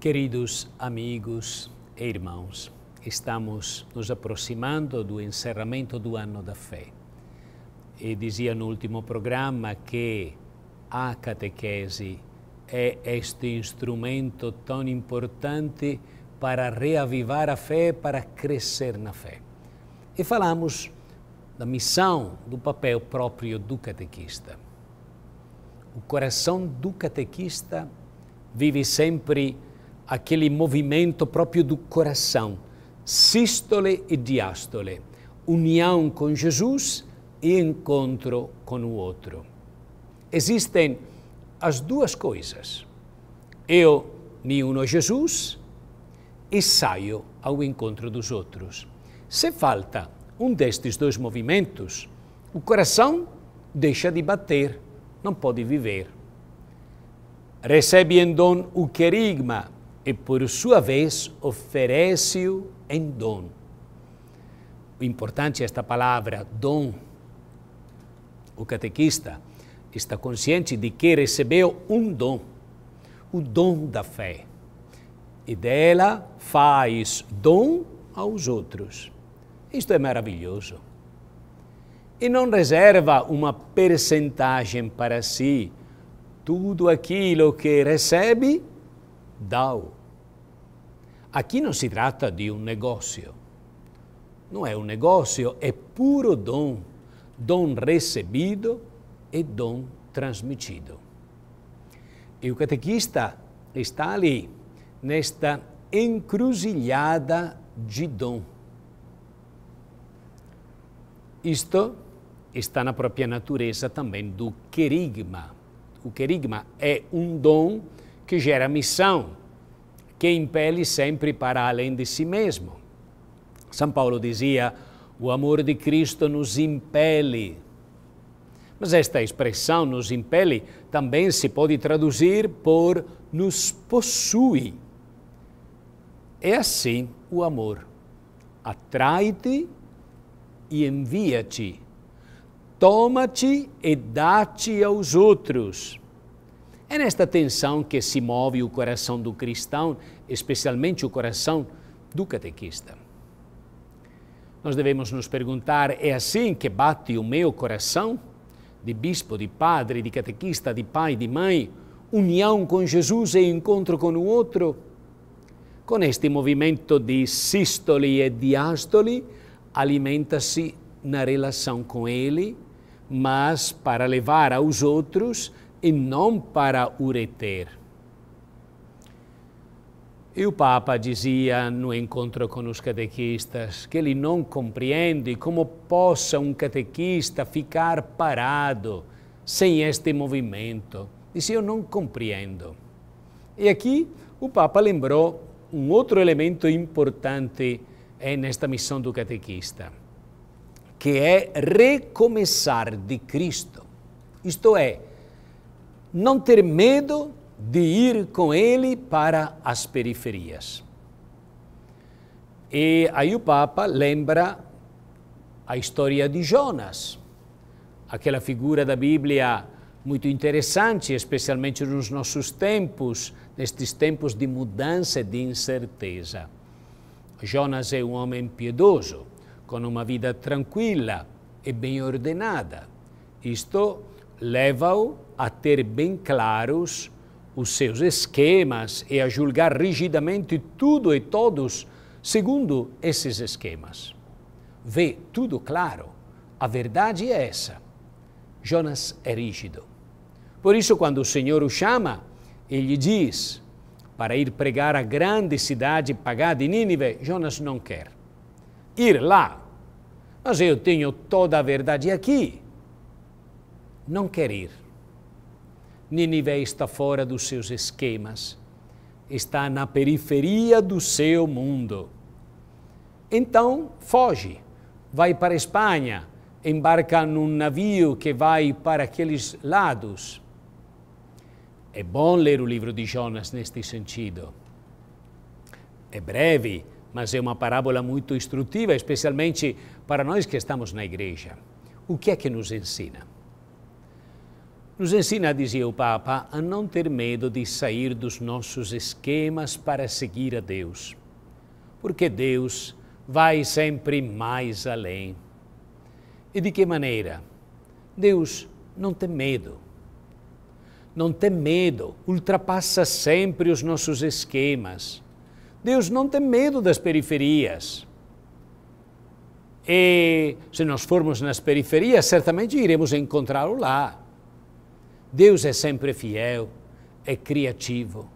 Queridos amigos e irmãos, estamos nos aproximando do encerramento do ano da fé. E dizia no último programa que a catequese é este instrumento tão importante para reavivar a fé, para crescer na fé. E falamos da missão, do papel próprio do catequista. O coração do catequista vive sempre aquele movimento próprio do coração, sístole e diástole, união com Jesus e encontro com o outro. Existem as duas coisas. Eu me uno a Jesus e saio ao encontro dos outros. Se falta um destes dois movimentos, o coração deixa de bater, não pode viver. Recebe então o querigma, e, por sua vez, oferece-o em dom. O importante é esta palavra, dom. O catequista está consciente de que recebeu um dom, o dom da fé, e dela faz dom aos outros. Isto é maravilhoso. E não reserva uma percentagem para si. Tudo aquilo que recebe DAO. Aqui não se trata de um negócio. Não é um negócio, é puro dom. Dom recebido e dom transmitido. E o catequista está ali, nesta encruzilhada de dom. Isto está na própria natureza também do querigma. O querigma é um dom que gera missão, que impele sempre para além de si mesmo. São Paulo dizia: o amor de Cristo nos impele. Mas esta expressão, nos impele, também se pode traduzir por nos possui. É assim o amor. Atrai-te e envia-te. Toma-te e dá-te aos outros. É nesta tensão que se move o coração do cristão, especialmente o coração do catequista. Nós devemos nos perguntar: é assim que bate o meu coração? De bispo, de padre, de catequista, de pai, de mãe, união com Jesus e encontro com o outro? Com este movimento de sístole e diástole, alimenta-se na relação com Ele, mas para levar aos outros e não para o reter. E o Papa dizia no encontro com os catequistas que ele não compreende como possa um catequista ficar parado sem este movimento. Disse, eu não compreendo. E aqui o Papa lembrou um outro elemento importante eh, nesta missão do catequista, que é recomeçar de Cristo. Isto é, não ter medo de ir com ele para as periferias. E aí o Papa lembra a história de Jonas, aquela figura da Bíblia muito interessante, especialmente nos nossos tempos, nestes tempos de mudança e de incerteza. Jonas é um homem piedoso, com uma vida tranquila e bem ordenada. Isto leva-o a ter bem claros os seus esquemas e a julgar rigidamente tudo e todos segundo esses esquemas. Vê tudo claro. A verdade é essa. Jonas é rígido. Por isso, quando o Senhor o chama, ele diz para ir pregar a grande cidade pagã de Nínive, Jonas não quer. Ir lá, mas eu tenho toda a verdade aqui não quer ir. Nínive está fora dos seus esquemas, está na periferia do seu mundo. Então foge, vai para a Espanha, embarca num navio que vai para aqueles lados. É bom ler o livro de Jonas neste sentido. É breve, mas é uma parábola muito instrutiva, especialmente para nós que estamos na igreja. O que é que nos ensina? Nos ensina, dizia o Papa, a não ter medo de sair dos nossos esquemas para seguir a Deus, porque Deus vai sempre mais além. E de que maneira? Deus não tem medo. Não tem medo, ultrapassa sempre os nossos esquemas. Deus não tem medo das periferias. E se nós formos nas periferias, certamente iremos encontrá-lo lá. Deus é sempre fiel, é criativo.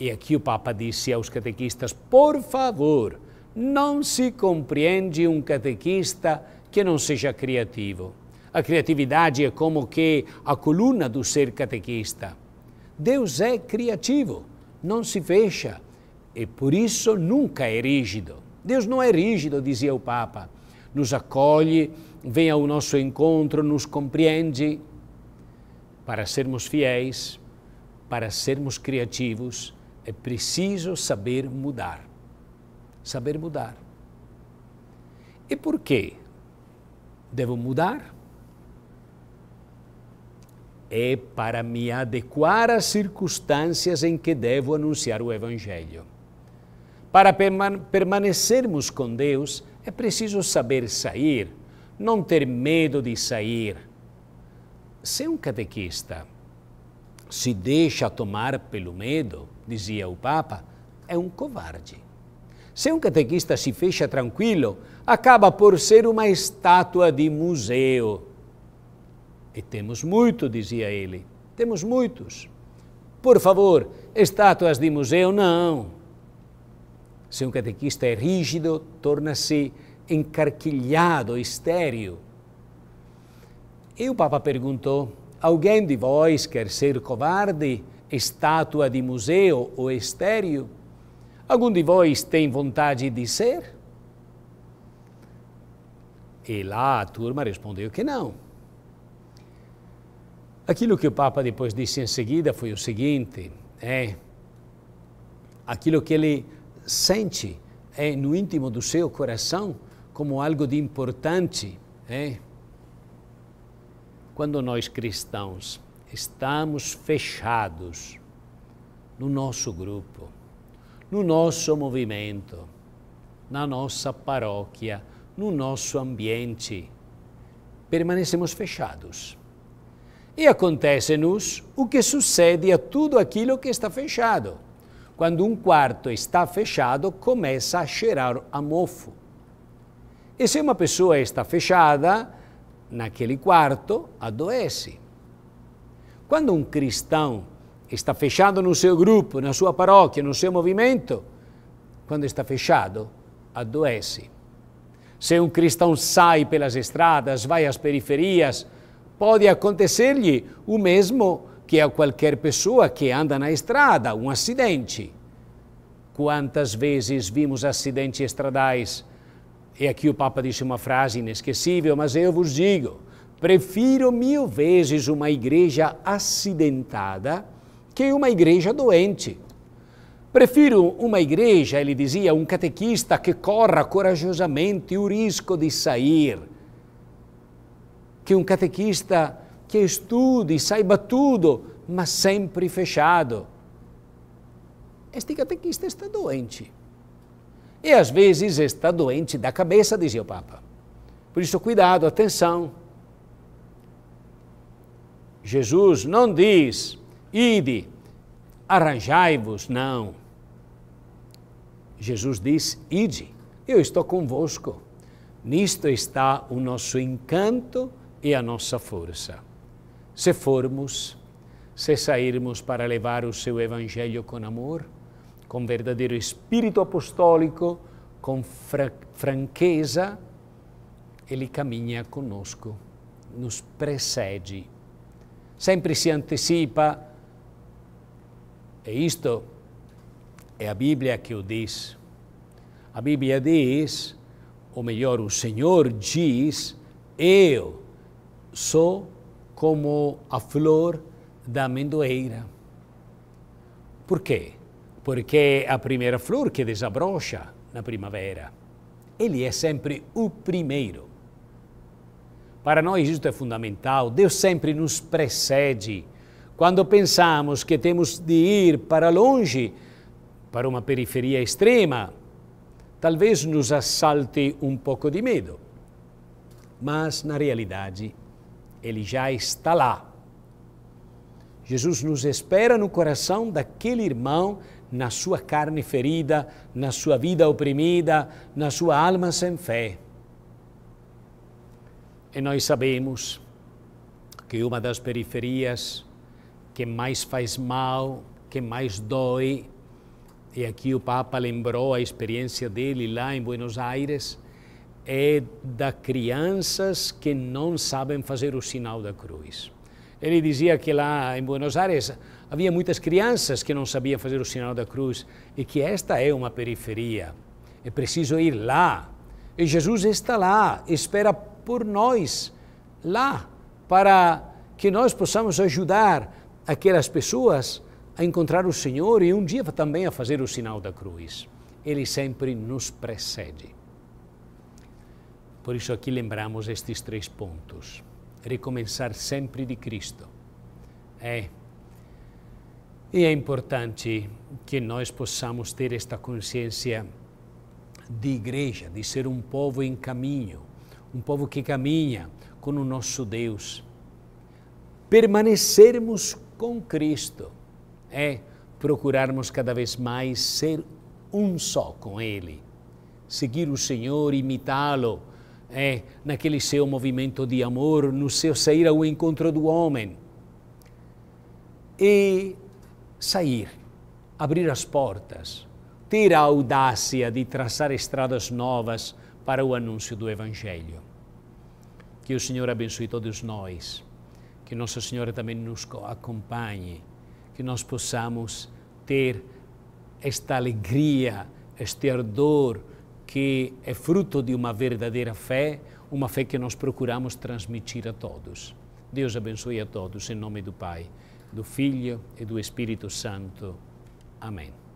E aqui o Papa disse aos catequistas: por favor, não se compreende um catequista que não seja criativo. A criatividade é como que a coluna do ser catequista. Deus é criativo, não se fecha e por isso nunca é rígido. Deus não é rígido, dizia o Papa. Nos acolhe, vem ao nosso encontro, nos compreende, para sermos fiéis, para sermos criativos, é preciso saber mudar. Saber mudar. E por quê? Devo mudar? É para me adequar às circunstâncias em que devo anunciar o Evangelho. Para permanecermos com Deus, é preciso saber sair, não ter medo de sair, se um catequista se deixa tomar pelo medo, dizia o Papa, é um covarde. Se um catequista se fecha tranquilo, acaba por ser uma estátua de museu. E temos muito, dizia ele, temos muitos. Por favor, estátuas de museu não. Se um catequista é rígido, torna-se encarquilhado, estéril e o Papa perguntou: Alguém de vós quer ser covarde, estátua de museu ou estéreo? Algum de vós tem vontade de ser? E lá a turma respondeu que não. Aquilo que o Papa depois disse em seguida foi o seguinte: é aquilo que ele sente é no íntimo do seu coração como algo de importante, é quando nós cristãos estamos fechados no nosso grupo, no nosso movimento, na nossa paróquia, no nosso ambiente, permanecemos fechados. E acontece-nos o que sucede a tudo aquilo que está fechado. Quando um quarto está fechado, começa a cheirar a mofo. E se uma pessoa está fechada, naquele quarto adoece. Quando um cristão está fechado no seu grupo, na sua paróquia, no seu movimento, quando está fechado, adoece. Se um cristão sai pelas estradas, vai às periferias, pode acontecer-lhe o mesmo que a qualquer pessoa que anda na estrada, um acidente. Quantas vezes vimos acidentes estradais e aqui o Papa disse uma frase inesquecível, mas eu vos digo: prefiro mil vezes uma igreja acidentada que uma igreja doente. Prefiro uma igreja, ele dizia, um catequista que corra corajosamente o risco de sair, que um catequista que estude, saiba tudo, mas sempre fechado. Este catequista está doente. E às vezes está doente da cabeça, dizia o Papa. Por isso, cuidado, atenção. Jesus não diz, ide, arranjai-vos, não. Jesus diz, ide, eu estou convosco. Nisto está o nosso encanto e a nossa força. Se formos, se sairmos para levar o seu evangelho com amor, com verdadeiro espírito apostólico, com fra franqueza, ele caminha conosco, nos precede. Sempre se antecipa, e isto é a Bíblia que o diz. A Bíblia diz, ou melhor, o Senhor diz: Eu sou como a flor da amendoeira. Por quê? porque a primeira flor que desabrocha na primavera. Ele é sempre o primeiro. Para nós isso é fundamental. Deus sempre nos precede. Quando pensamos que temos de ir para longe, para uma periferia extrema, talvez nos assalte um pouco de medo. Mas, na realidade, ele já está lá. Jesus nos espera no coração daquele irmão na sua carne ferida, na sua vida oprimida, na sua alma sem fé. E nós sabemos que uma das periferias que mais faz mal, que mais dói, e aqui o Papa lembrou a experiência dele lá em Buenos Aires, é da crianças que não sabem fazer o sinal da cruz. Ele dizia que lá em Buenos Aires havia muitas crianças que não sabiam fazer o sinal da cruz e que esta é uma periferia. É preciso ir lá. E Jesus está lá, espera por nós lá, para que nós possamos ajudar aquelas pessoas a encontrar o Senhor e um dia também a fazer o sinal da cruz. Ele sempre nos precede. Por isso aqui lembramos estes três pontos recomeçar sempre de Cristo. É. E é importante que nós possamos ter esta consciência de igreja, de ser um povo em caminho, um povo que caminha com o nosso Deus. Permanecermos com Cristo é procurarmos cada vez mais ser um só com Ele, seguir o Senhor, imitá-lo é, naquele seu movimento de amor, no seu sair ao encontro do homem. E sair, abrir as portas, ter a audácia de traçar estradas novas para o anúncio do Evangelho. Que o Senhor abençoe todos nós, que Nossa Senhora também nos acompanhe, que nós possamos ter esta alegria, este ardor, que é fruto de uma verdadeira fé, uma fé que nós procuramos transmitir a todos. Deus abençoe a todos, em nome do Pai, do Filho e do Espírito Santo. Amém.